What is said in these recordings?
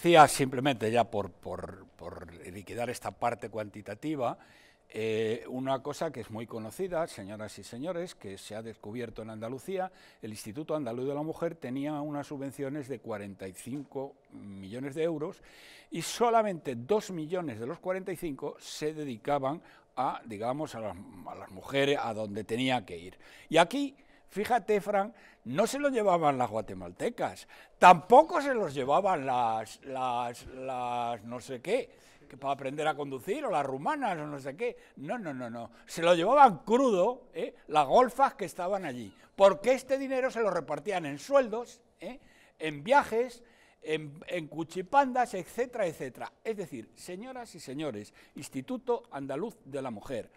decía simplemente ya por, liquidar esta parte cuantitativa, eh, una cosa que es muy conocida, señoras y señores, que se ha descubierto en Andalucía, el Instituto Andaluz de la Mujer tenía unas subvenciones de 45 millones de euros y solamente 2 millones de los 45 se dedicaban a, digamos, a las, a las mujeres, a donde tenía que ir. Y aquí fíjate, Fran, no se lo llevaban las guatemaltecas, tampoco se los llevaban las, las, no sé qué, que para aprender a conducir, o las rumanas, o no sé qué. No, no, no, no. Se lo llevaban crudo ¿eh? las golfas que estaban allí, porque este dinero se lo repartían en sueldos, ¿eh? en viajes, en, en, cuchipandas, etcétera, etcétera. Es decir, señoras y señores, Instituto Andaluz de la Mujer.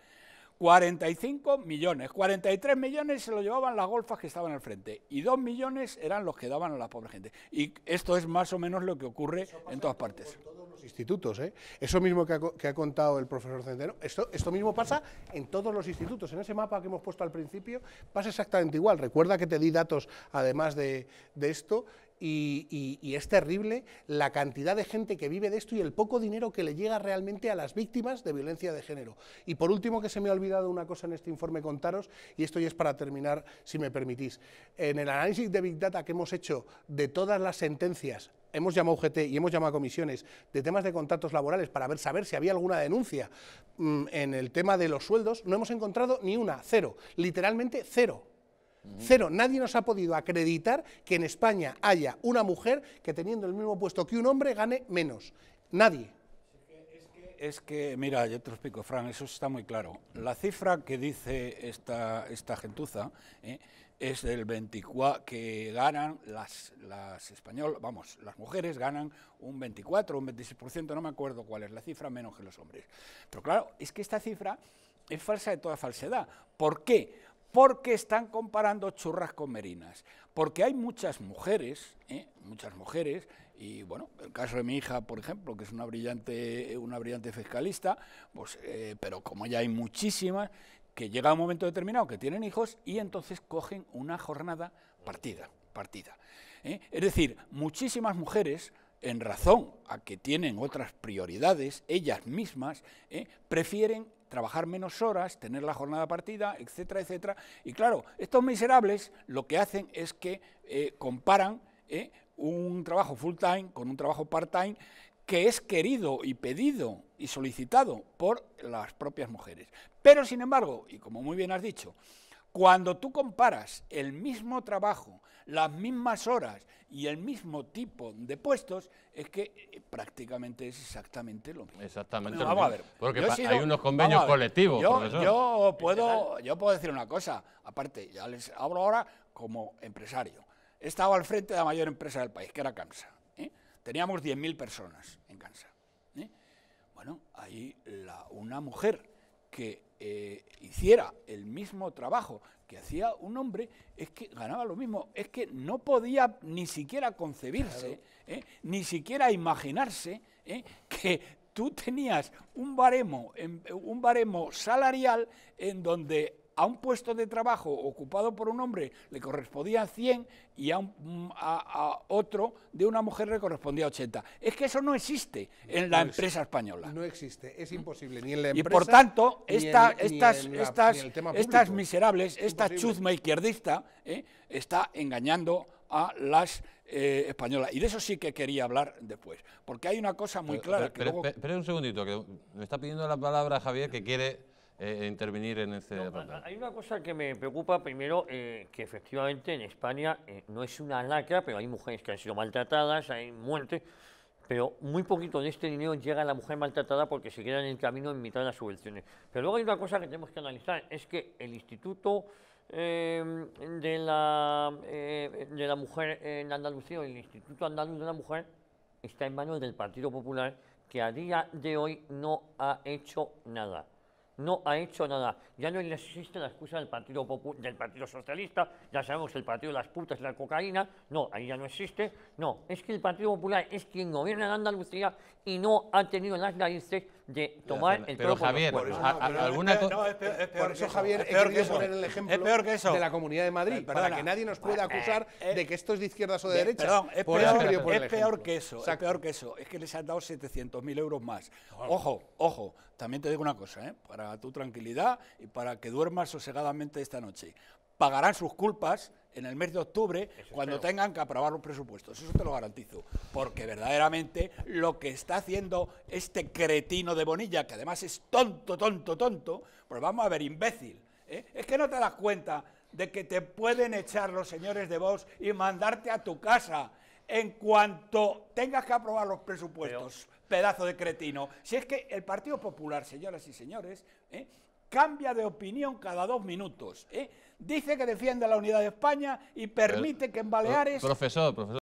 45 millones, 43 millones se lo llevaban las golfas que estaban al frente y 2 millones eran los que daban a la pobre gente. Y esto es más o menos lo que ocurre en todas partes. En todos los institutos, ¿eh? Eso mismo que ha, contado el profesor Centeno, esto, esto mismo pasa en todos los institutos. En ese mapa que hemos puesto al principio pasa exactamente igual. Recuerda que te di datos además de esto y, es terrible la cantidad de gente que vive de esto y el poco dinero que le llega realmente a las víctimas de violencia de género. Y por último, que se me ha olvidado una cosa en este informe contaros, y esto ya es para terminar, si me permitís. En el análisis de Big Data que hemos hecho de todas las sentencias hemos llamado UGT y hemos llamado a comisiones de temas de contratos laborales para ver, saber si había alguna denuncia mm, en el tema de los sueldos, no hemos encontrado ni una, cero, literalmente cero. Cero. Nadie nos ha podido acreditar que en España haya una mujer que teniendo el mismo puesto que un hombre gane menos. Nadie. Es que, mira, yo te lo explico, Fran, eso está muy claro. La cifra que dice esta, esta gentuza ¿eh? es el 24, que ganan las, las españolas, vamos, las mujeres ganan un 24, un 26%, no me acuerdo cuál es la cifra, menos que los hombres. Pero claro, es que esta cifra es falsa de toda falsedad. ¿Por qué? porque están comparando churras con merinas. Porque hay muchas mujeres, ¿eh? muchas mujeres, y bueno, el caso de mi hija, por ejemplo, que es una brillante, una brillante fiscalista, pues, eh, pero como ya hay muchísimas, que llega un momento determinado que tienen hijos y entonces cogen una jornada partida. partida ¿eh? Es decir, muchísimas mujeres en razón a que tienen otras prioridades, ellas mismas, ¿eh? prefieren trabajar menos horas, tener la jornada partida, etcétera, etcétera. Y claro, estos miserables lo que hacen es que eh, comparan ¿eh? un trabajo full time con un trabajo part time que es querido y pedido y solicitado por las propias mujeres. Pero sin embargo, y como muy bien has dicho, cuando tú comparas el mismo trabajo las mismas horas y el mismo tipo de puestos, es que eh, prácticamente es exactamente lo mismo. Exactamente. Porque hay unos convenios colectivos. Yo, puedo, yo puedo decir una cosa, aparte, ya les hablo ahora como empresario. He estado al frente de la mayor empresa del país, que era cansa ¿eh? Teníamos 10.000 personas en cansa ¿eh? Bueno, ahí una mujer que eh, hiciera el mismo trabajo que hacía un hombre, es que ganaba lo mismo, es que no podía ni siquiera concebirse, ¿eh? ni siquiera imaginarse ¿eh? que tú tenías un baremo, un baremo salarial en donde a un puesto de trabajo ocupado por un hombre le correspondía 100 y mm, a, otro de una mujer le correspondía 80. Es que eso no existe en la empresa española. No existe, es imposible, ni en la empresa. Y por tanto, estas, estas, estas miserables, esta chuzma izquierdista, eh, está engañando a las eh, españolas. Y de eso sí que quería hablar después, porque hay una cosa muy clara. un segundito, que me está pidiendo la palabra Javier que quiere eh, eh, intervenir en este no, Hay una cosa que me preocupa, primero, eh, que efectivamente en España no es una lacra, pero hay mujeres que han sido maltratadas, hay muerte pero muy poquito de este dinero llega a la mujer maltratada porque se queda en el camino en mitad de las subvenciones. Pero luego hay una cosa que tenemos que analizar, es que el Instituto... Em, de, la, de la mujer en Andalucía, el Instituto Andaluz de la Mujer, está en manos del Partido Popular, que a día de hoy no ha hecho nada no ha hecho nada. Ya no existe la excusa del Partido, del partido Socialista, ya sabemos que el Partido de las Putas es la Cocaína, no, ahí ya no existe. No, es que el Partido Popular es quien gobierna en Andalucía y no ha tenido las narices tomar el Pero Javier, por eso, por eso, Javier, es peor que poner el ejemplo de la Comunidad de Madrid, para que nadie nos pueda eh, acusar eh, eh, de que esto es de izquierdas o de derechas. es, peor, que eso, es peor que eso. Es que les han dado 700.000 euros más. Ojo, ojo, también te digo una cosa, para tu tranquilidad y para que duermas sosegadamente esta noche. Pagarán sus culpas en el mes de octubre cuando tengan que aprobar los presupuestos. Eso te lo garantizo. Porque verdaderamente lo que está haciendo este cretino de Bonilla, que además es tonto, tonto, tonto, pues vamos a ver, imbécil. ¿eh? Es que no te das cuenta de que te pueden echar los señores de Vox y mandarte a tu casa en cuanto tengas que aprobar los presupuestos. pedazo de cretino. Si es que el Partido Popular, señoras y señores, ¿eh? cambia de opinión cada dos minutos. ¿eh? Dice que defiende la unidad de España y permite eh, que en Baleares... Profesor, profesor.